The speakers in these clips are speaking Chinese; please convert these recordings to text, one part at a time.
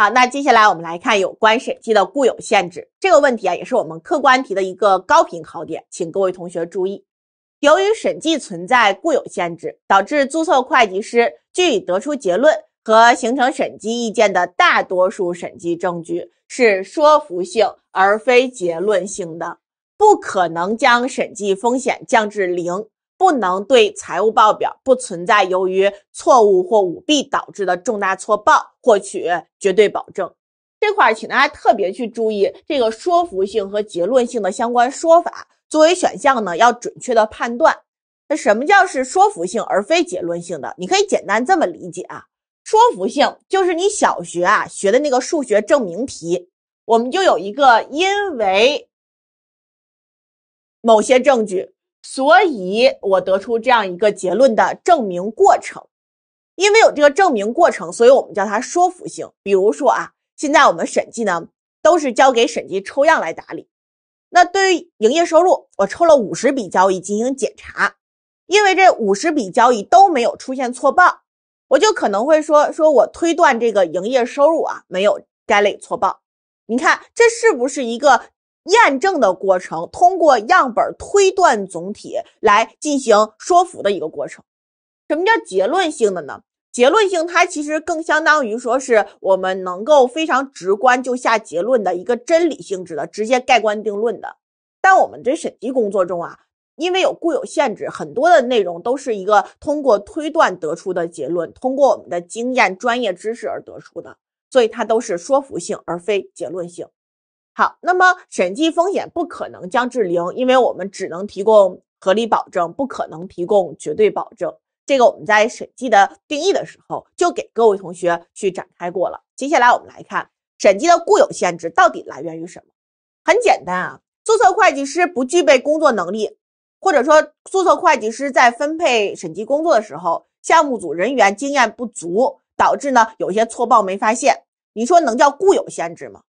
好，那接下来我们来看有关审计的固有限制这个问题啊，也是我们客观题的一个高频考点，请各位同学注意。由于审计存在固有限制，导致注册会计师据以得出结论和形成审计意见的大多数审计证据是说服性而非结论性的，不可能将审计风险降至零。不能对财务报表不存在由于错误或舞弊导致的重大错报获取绝对保证，这块儿请大家特别去注意这个说服性和结论性的相关说法，作为选项呢要准确的判断。那什么叫是说服性而非结论性的？你可以简单这么理解啊，说服性就是你小学啊学的那个数学证明题，我们就有一个因为某些证据。所以我得出这样一个结论的证明过程，因为有这个证明过程，所以我们叫它说服性。比如说啊，现在我们审计呢，都是交给审计抽样来打理。那对于营业收入，我抽了五十笔交易进行检查，因为这五十笔交易都没有出现错报，我就可能会说，说我推断这个营业收入啊，没有该类错报。你看这是不是一个？验证的过程，通过样本推断总体来进行说服的一个过程。什么叫结论性的呢？结论性它其实更相当于说是我们能够非常直观就下结论的一个真理性质的，直接盖棺定论的。但我们这审计工作中啊，因为有固有限制，很多的内容都是一个通过推断得出的结论，通过我们的经验、专业知识而得出的，所以它都是说服性而非结论性。好，那么审计风险不可能降至零，因为我们只能提供合理保证，不可能提供绝对保证。这个我们在审计的定义的时候就给各位同学去展开过了。接下来我们来看审计的固有限制到底来源于什么？很简单啊，注册会计师不具备工作能力，或者说注册会计师在分配审计工作的时候，项目组人员经验不足，导致呢有些错报没发现。你说能叫固有限制吗？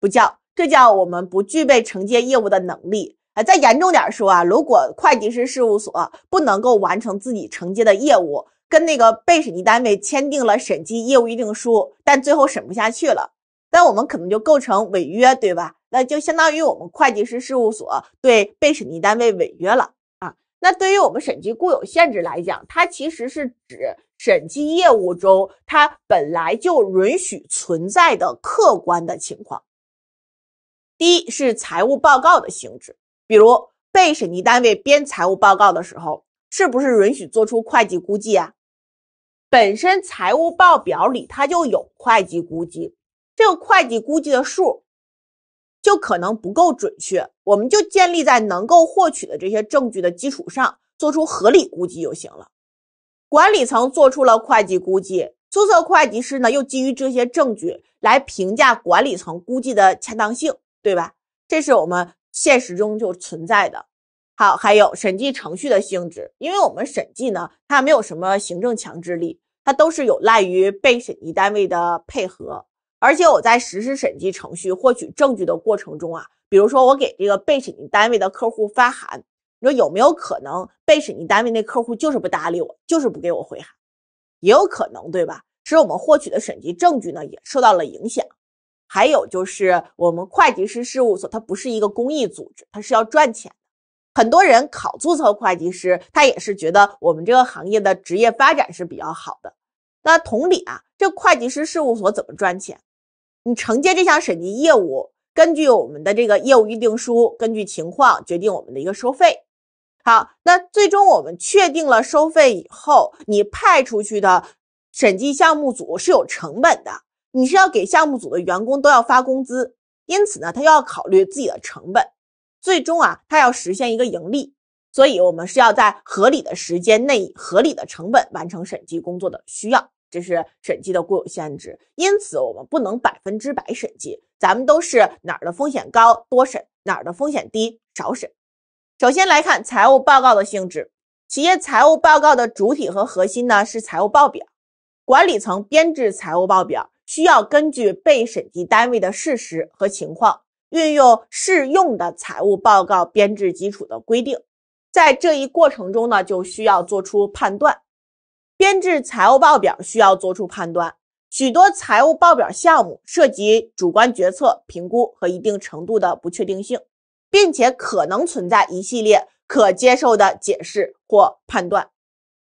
不叫。这叫我们不具备承接业务的能力。啊，再严重点说啊，如果会计师事务所不能够完成自己承接的业务，跟那个被审计单位签订了审计业务议定书，但最后审不下去了，那我们可能就构成违约，对吧？那就相当于我们会计师事务所对被审计单位违约了啊。那对于我们审计固有限制来讲，它其实是指审计业务中它本来就允许存在的客观的情况。第一是财务报告的性质，比如被审计单位编财务报告的时候，是不是允许做出会计估计啊？本身财务报表里它就有会计估计，这个会计估计的数就可能不够准确，我们就建立在能够获取的这些证据的基础上，做出合理估计就行了。管理层做出了会计估计，注册会计师呢又基于这些证据来评价管理层估计的恰当性。对吧？这是我们现实中就存在的。好，还有审计程序的性质，因为我们审计呢，它没有什么行政强制力，它都是有赖于被审计单位的配合。而且我在实施审计程序获取证据的过程中啊，比如说我给这个被审计单位的客户发函，你说有没有可能被审计单位那客户就是不搭理我，就是不给我回函？也有可能，对吧？使我们获取的审计证据呢，也受到了影响。还有就是，我们会计师事务所它不是一个公益组织，它是要赚钱的。很多人考注册会计师，他也是觉得我们这个行业的职业发展是比较好的。那同理啊，这会计师事务所怎么赚钱？你承接这项审计业务，根据我们的这个业务预定书，根据情况决定我们的一个收费。好，那最终我们确定了收费以后，你派出去的审计项目组是有成本的。你是要给项目组的员工都要发工资，因此呢，他又要考虑自己的成本，最终啊，他要实现一个盈利。所以，我们是要在合理的时间内、合理的成本完成审计工作的需要，这是审计的固有限制。因此，我们不能百分之百审计，咱们都是哪儿的风险高多审，哪儿的风险低少审。首先来看财务报告的性质，企业财务报告的主体和核心呢是财务报表，管理层编制财务报表。需要根据被审计单位的事实和情况，运用适用的财务报告编制基础的规定，在这一过程中呢，就需要做出判断。编制财务报表需要做出判断，许多财务报表项目涉及主观决策、评估和一定程度的不确定性，并且可能存在一系列可接受的解释或判断。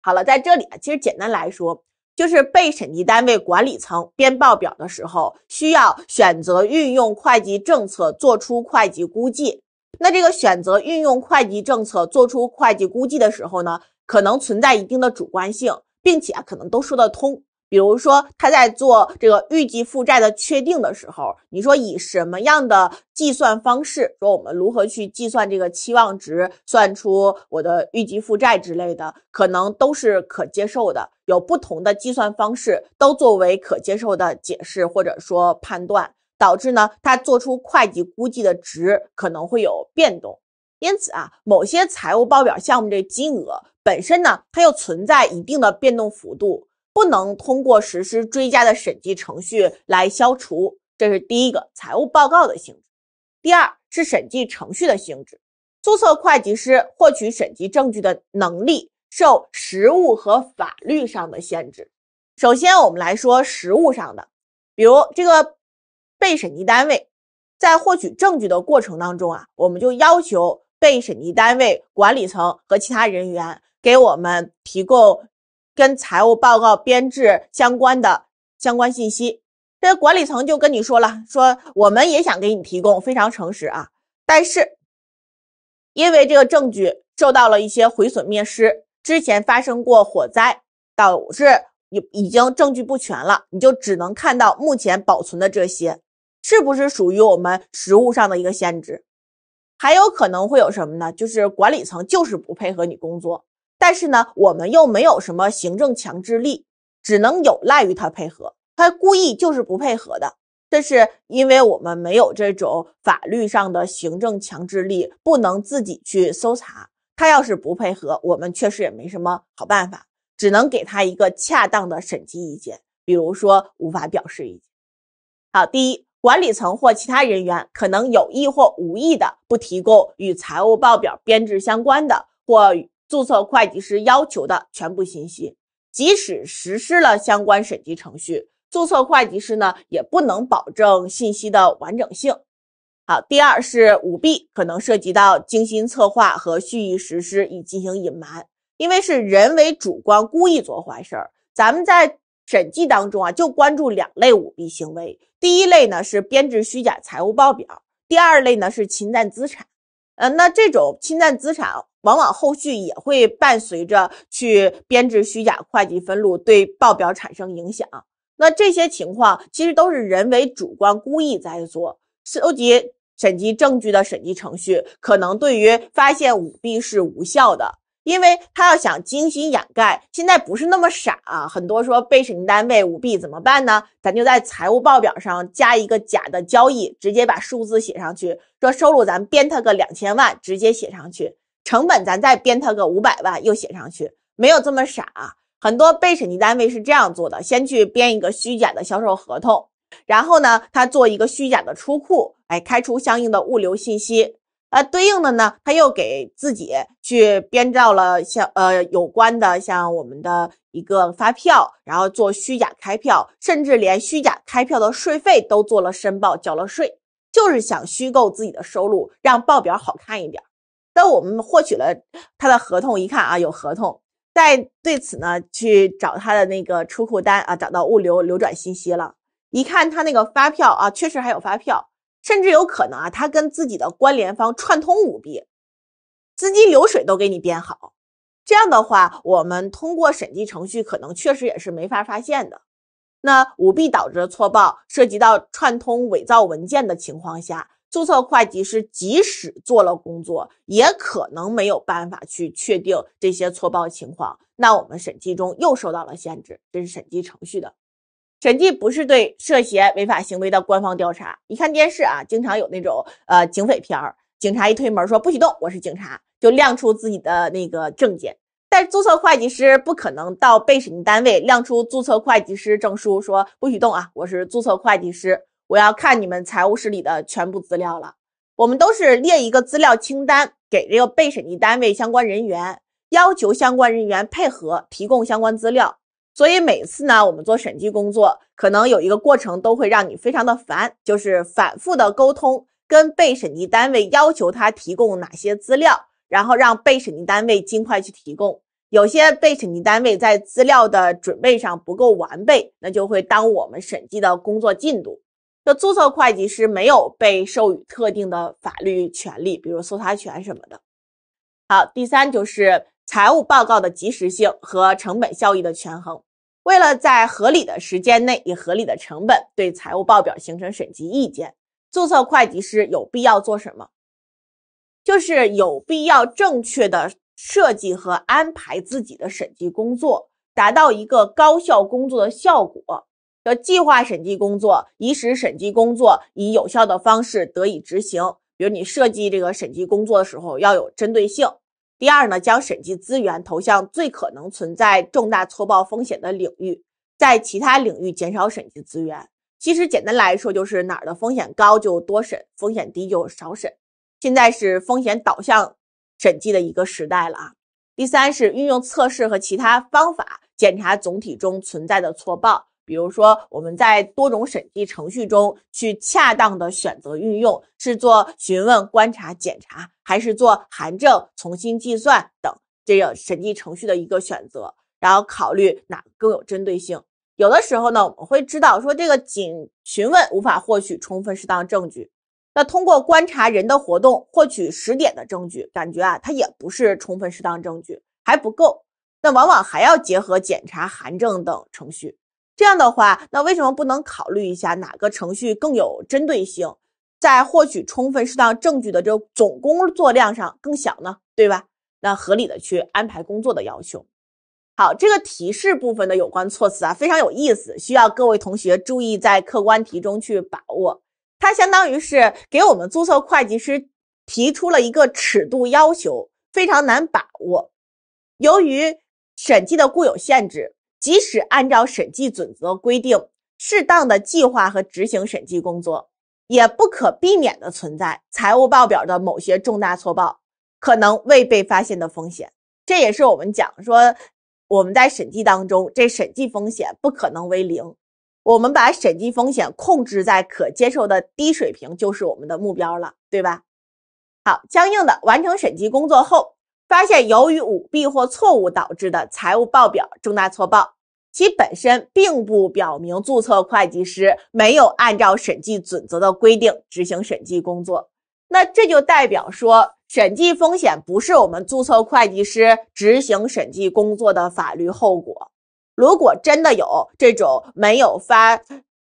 好了，在这里啊，其实简单来说。就是被审计单位管理层编报表的时候，需要选择运用会计政策做出会计估计。那这个选择运用会计政策做出会计估计的时候呢，可能存在一定的主观性，并且可能都说得通。比如说，他在做这个预计负债的确定的时候，你说以什么样的计算方式？说我们如何去计算这个期望值，算出我的预计负债之类的，可能都是可接受的。有不同的计算方式，都作为可接受的解释或者说判断，导致呢，他做出会计估计的值可能会有变动。因此啊，某些财务报表项目这金额本身呢，它又存在一定的变动幅度。不能通过实施追加的审计程序来消除，这是第一个财务报告的性质。第二是审计程序的性质，注册会计师获取审计证据的能力受实务和法律上的限制。首先，我们来说实务上的，比如这个被审计单位在获取证据的过程当中啊，我们就要求被审计单位管理层和其他人员给我们提供。跟财务报告编制相关的相关信息，这管理层就跟你说了，说我们也想给你提供非常诚实啊，但是因为这个证据受到了一些毁损灭失，之前发生过火灾，导致已已经证据不全了，你就只能看到目前保存的这些，是不是属于我们实物上的一个限制？还有可能会有什么呢？就是管理层就是不配合你工作。但是呢，我们又没有什么行政强制力，只能有赖于他配合。他故意就是不配合的，这是因为我们没有这种法律上的行政强制力，不能自己去搜查。他要是不配合，我们确实也没什么好办法，只能给他一个恰当的审计意见，比如说无法表示意见。好，第一，管理层或其他人员可能有意或无意的不提供与财务报表编制相关的或。注册会计师要求的全部信息，即使实施了相关审计程序，注册会计师呢也不能保证信息的完整性。好，第二是舞弊，可能涉及到精心策划和蓄意实施以进行隐瞒，因为是人为主观故意做坏事儿。咱们在审计当中啊，就关注两类舞弊行为：第一类呢是编制虚假财务报表，第二类呢是侵占资产。呃，那这种侵占资产，往往后续也会伴随着去编制虚假会计分录，对报表产生影响。那这些情况其实都是人为主观故意在做，收集审计证据的审计程序，可能对于发现舞弊是无效的。因为他要想精心掩盖，现在不是那么傻啊。很多说被审计单位舞弊怎么办呢？咱就在财务报表上加一个假的交易，直接把数字写上去，说收入咱编他个两千万，直接写上去；成本咱再编他个五百万，又写上去。没有这么傻啊。很多被审计单位是这样做的：先去编一个虚假的销售合同，然后呢，他做一个虚假的出库，哎，开出相应的物流信息。呃，对应的呢，他又给自己去编造了像呃有关的像我们的一个发票，然后做虚假开票，甚至连虚假开票的税费都做了申报交了税，就是想虚构自己的收入，让报表好看一点。当我们获取了他的合同，一看啊有合同，再对此呢去找他的那个出库单啊，找到物流流转信息了，一看他那个发票啊，确实还有发票。甚至有可能啊，他跟自己的关联方串通舞弊，资金流水都给你编好。这样的话，我们通过审计程序，可能确实也是没法发现的。那舞弊导致错报，涉及到串通伪造文件的情况下，注册会计师即使做了工作，也可能没有办法去确定这些错报情况。那我们审计中又受到了限制，这是审计程序的。审计不是对涉嫌违法行为的官方调查。你看电视啊，经常有那种呃警匪片儿，警察一推门说不许动，我是警察，就亮出自己的那个证件。但注册会计师不可能到被审计单位亮出注册会计师证书，说不许动啊，我是注册会计师，我要看你们财务室里的全部资料了。我们都是列一个资料清单给这个被审计单位相关人员，要求相关人员配合提供相关资料。所以每次呢，我们做审计工作，可能有一个过程都会让你非常的烦，就是反复的沟通，跟被审计单位要求他提供哪些资料，然后让被审计单位尽快去提供。有些被审计单位在资料的准备上不够完备，那就会耽误我们审计的工作进度。那注册会计师没有被授予特定的法律权利，比如搜查权什么的。好，第三就是。财务报告的及时性和成本效益的权衡，为了在合理的时间内以合理的成本对财务报表形成审计意见，注册会计师有必要做什么？就是有必要正确的设计和安排自己的审计工作，达到一个高效工作的效果。要计划审计工作，以使审计工作以有效的方式得以执行。比如，你设计这个审计工作的时候要有针对性。第二呢，将审计资源投向最可能存在重大错报风险的领域，在其他领域减少审计资源。其实简单来说，就是哪儿的风险高就多审，风险低就少审。现在是风险导向审计的一个时代了啊。第三是运用测试和其他方法检查总体中存在的错报。比如说，我们在多种审计程序中去恰当的选择运用，是做询问、观察、检查，还是做函证、重新计算等这个审计程序的一个选择，然后考虑哪更有针对性。有的时候呢，我们会知道说这个仅询问无法获取充分适当证据，那通过观察人的活动获取时点的证据，感觉啊它也不是充分适当证据，还不够。那往往还要结合检查、函证等程序。这样的话，那为什么不能考虑一下哪个程序更有针对性，在获取充分适当证据的这总工作量上更小呢？对吧？那合理的去安排工作的要求。好，这个提示部分的有关措辞啊，非常有意思，需要各位同学注意在客观题中去把握。它相当于是给我们注册会计师提出了一个尺度要求，非常难把握。由于审计的固有限制。即使按照审计准则规定，适当的计划和执行审计工作，也不可避免的存在财务报表的某些重大错报可能未被发现的风险。这也是我们讲说，我们在审计当中，这审计风险不可能为零，我们把审计风险控制在可接受的低水平，就是我们的目标了，对吧？好，相应的完成审计工作后。发现由于舞弊或错误导致的财务报表重大错报，其本身并不表明注册会计师没有按照审计准则的规定执行审计工作。那这就代表说，审计风险不是我们注册会计师执行审计工作的法律后果。如果真的有这种没有发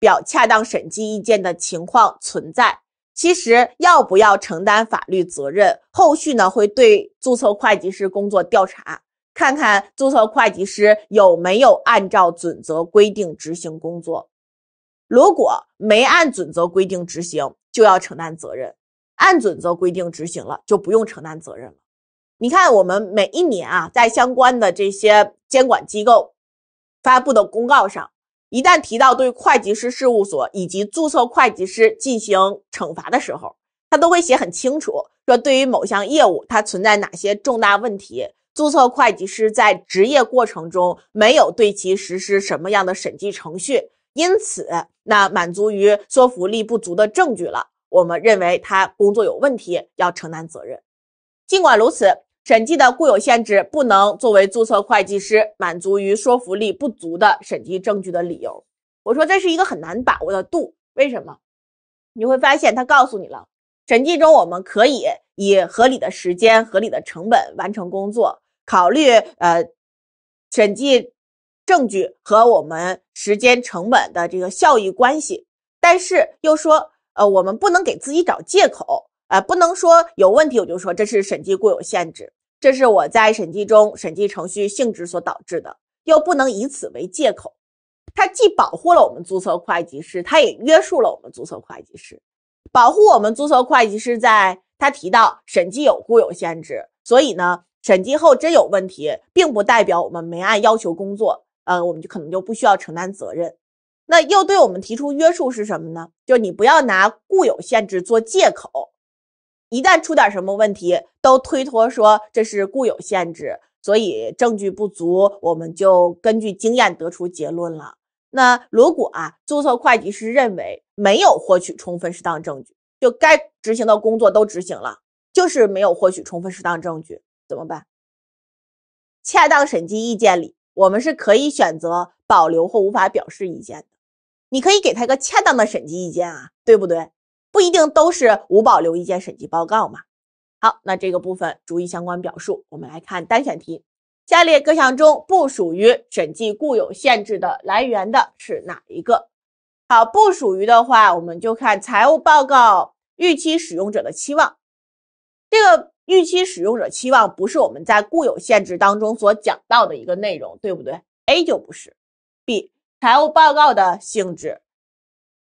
表恰当审计意见的情况存在。其实要不要承担法律责任？后续呢会对注册会计师工作调查，看看注册会计师有没有按照准则规定执行工作。如果没按准则规定执行，就要承担责任；按准则规定执行了，就不用承担责任了。你看，我们每一年啊，在相关的这些监管机构发布的公告上。一旦提到对会计师事务所以及注册会计师进行惩罚的时候，他都会写很清楚，说对于某项业务，它存在哪些重大问题，注册会计师在职业过程中没有对其实施什么样的审计程序，因此那满足于说服力不足的证据了。我们认为他工作有问题，要承担责任。尽管如此。审计的固有限制不能作为注册会计师满足于说服力不足的审计证据的理由。我说这是一个很难把握的度，为什么？你会发现他告诉你了，审计中我们可以以合理的时间、合理的成本完成工作，考虑呃审计证据和我们时间成本的这个效益关系。但是又说呃我们不能给自己找借口啊，不能说有问题我就说这是审计固有限制。这是我在审计中审计程序性质所导致的，又不能以此为借口。它既保护了我们注册会计师，它也约束了我们注册会计师，保护我们注册会计师在他提到审计有固有限制，所以呢，审计后真有问题，并不代表我们没按要求工作，呃，我们就可能就不需要承担责任。那又对我们提出约束是什么呢？就你不要拿固有限制做借口。一旦出点什么问题，都推脱说这是固有限制，所以证据不足，我们就根据经验得出结论了。那如果啊，注册会计师认为没有获取充分适当证据，就该执行的工作都执行了，就是没有获取充分适当证据怎么办？恰当审计意见里，我们是可以选择保留或无法表示意见的。你可以给他一个恰当的审计意见啊，对不对？不一定都是无保留意见审计报告嘛。好，那这个部分逐一相关表述，我们来看单选题。下列各项中不属于审计固有限制的来源的是哪一个？好，不属于的话，我们就看财务报告预期使用者的期望。这个预期使用者期望不是我们在固有限制当中所讲到的一个内容，对不对？A 就不是。B 财务报告的性质，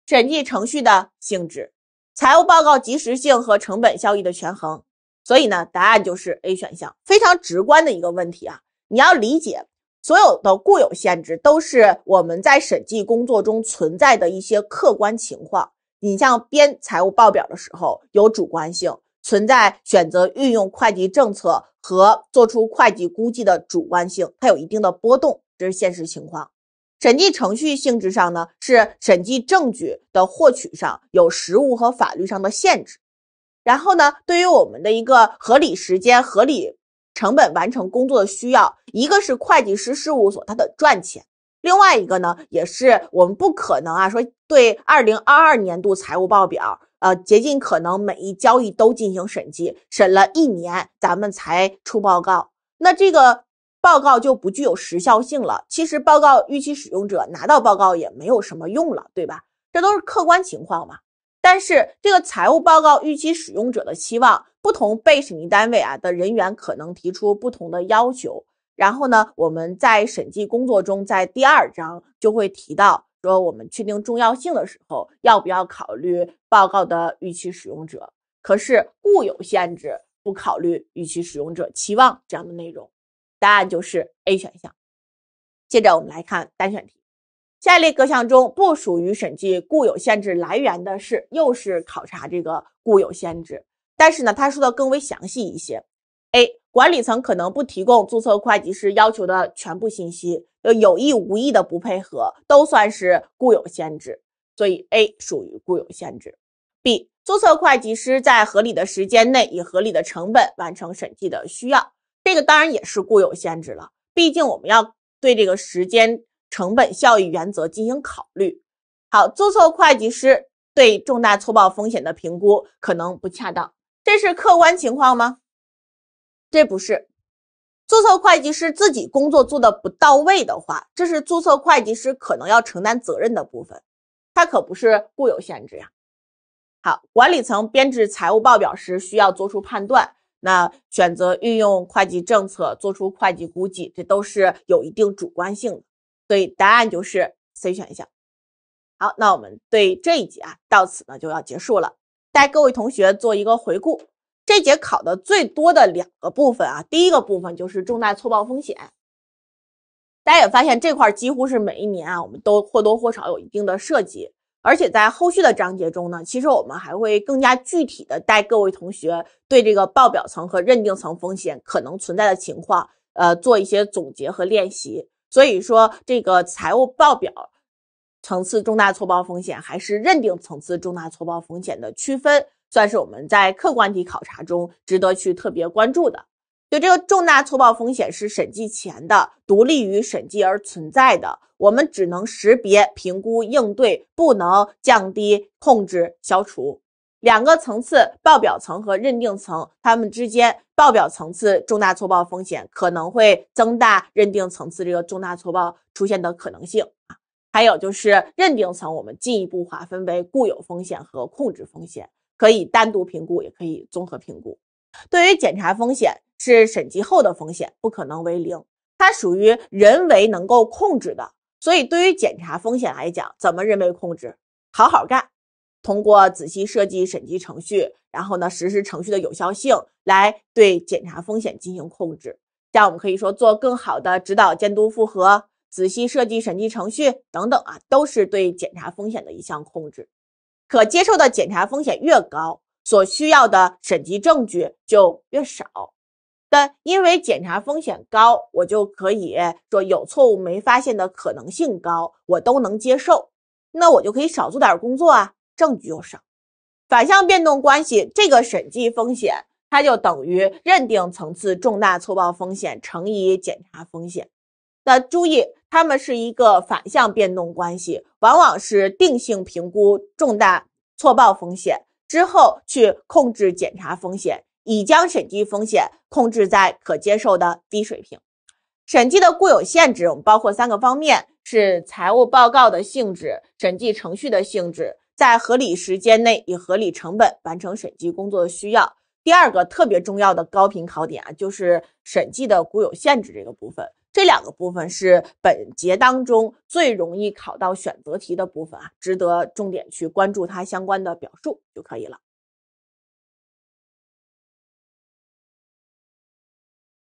审计程序的性质。财务报告及时性和成本效益的权衡，所以呢，答案就是 A 选项，非常直观的一个问题啊。你要理解，所有的固有限制都是我们在审计工作中存在的一些客观情况。你像编财务报表的时候有主观性，存在选择运用会计政策和做出会计估计的主观性，它有一定的波动，这是现实情况。审计程序性质上呢，是审计证据的获取上有实务和法律上的限制。然后呢，对于我们的一个合理时间、合理成本完成工作的需要，一个是会计师事务所它的赚钱，另外一个呢，也是我们不可能啊，说对二零二二年度财务报表，呃，竭尽可能每一交易都进行审计，审了一年咱们才出报告。那这个。报告就不具有时效性了。其实，报告预期使用者拿到报告也没有什么用了，对吧？这都是客观情况嘛。但是，这个财务报告预期使用者的期望，不同被审计单位啊的人员可能提出不同的要求。然后呢，我们在审计工作中，在第二章就会提到，说我们确定重要性的时候，要不要考虑报告的预期使用者？可是固有限制不考虑预期使用者期望这样的内容。答案就是 A 选项。接着我们来看单选题，下列各项中不属于审计固有限制来源的是，又是考察这个固有限制，但是呢，他说的更为详细一些。A. 管理层可能不提供注册会计师要求的全部信息，有意无意的不配合都算是固有限制，所以 A 属于固有限制。B. 注册会计师在合理的时间内以合理的成本完成审计的需要。这个当然也是固有限制了，毕竟我们要对这个时间成本效益原则进行考虑。好，注册会计师对重大错报风险的评估可能不恰当，这是客观情况吗？这不是，注册会计师自己工作做的不到位的话，这是注册会计师可能要承担责任的部分，它可不是固有限制呀。好，管理层编制财务报表时需要做出判断。那选择运用会计政策做出会计估计，这都是有一定主观性的，所以答案就是 C 选项。好，那我们对这一节啊，到此呢就要结束了，带各位同学做一个回顾。这节考的最多的两个部分啊，第一个部分就是重大错报风险，大家也发现这块几乎是每一年啊，我们都或多或少有一定的涉及。而且在后续的章节中呢，其实我们还会更加具体的带各位同学对这个报表层和认定层风险可能存在的情况，呃，做一些总结和练习。所以说，这个财务报表层次重大错报风险还是认定层次重大错报风险的区分，算是我们在客观题考察中值得去特别关注的。就这个重大错报风险是审计前的、独立于审计而存在的，我们只能识别、评估、应对，不能降低、控制、消除。两个层次，报表层和认定层，它们之间，报表层次重大错报风险可能会增大认定层次这个重大错报出现的可能性啊。还有就是认定层，我们进一步划分为固有风险和控制风险，可以单独评估，也可以综合评估。对于检查风险是审计后的风险，不可能为零，它属于人为能够控制的。所以，对于检查风险来讲，怎么人为控制？好好干，通过仔细设计审计程序，然后呢，实施程序的有效性来对检查风险进行控制。这样我们可以说做更好的指导监督复核，仔细设计审计程序等等啊，都是对检查风险的一项控制。可接受的检查风险越高。所需要的审计证据就越少，但因为检查风险高，我就可以说有错误没发现的可能性高，我都能接受，那我就可以少做点工作啊，证据又少，反向变动关系，这个审计风险它就等于认定层次重大错报风险乘以检查风险。那注意，它们是一个反向变动关系，往往是定性评估重大错报风险。之后去控制检查风险，已将审计风险控制在可接受的低水平。审计的固有限制，我们包括三个方面：是财务报告的性质、审计程序的性质，在合理时间内以合理成本完成审计工作的需要。第二个特别重要的高频考点啊，就是审计的固有限制这个部分。这两个部分是本节当中最容易考到选择题的部分啊，值得重点去关注它相关的表述就可以了。